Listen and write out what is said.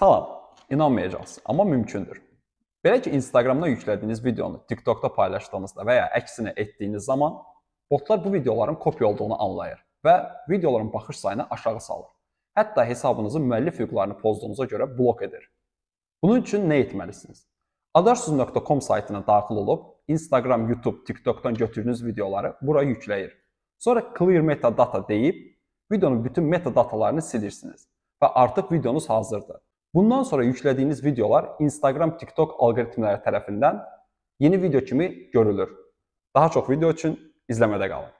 Salam, inanmayacaqsınız, amma mümkündür. Belə ki, Instagramdan yüklədiyiniz videonu TikTokda paylaşdığınızda və ya əksinə etdiyiniz zaman botlar bu videoların kopya olduğunu anlayır və videoların baxış sayını aşağı salır. Hətta hesabınızın müəllif hüquqlarını pozduğunuza görə blok edir. Bunun üçün nə etməlisiniz? Adarsuz.com saytına daxil olub Instagram, YouTube, TikTokdan götürdüyünüz videoları bura yükləyir. Sonra clear metadata deyib videonun bütün metadatalarını silirsiniz və artıq videonuz hazırdır. Bundan sonra yüklediğiniz videolar Instagram, TikTok algoritmaları tarafından yeni video kimi görülür. Daha çok video için izlemede kalın.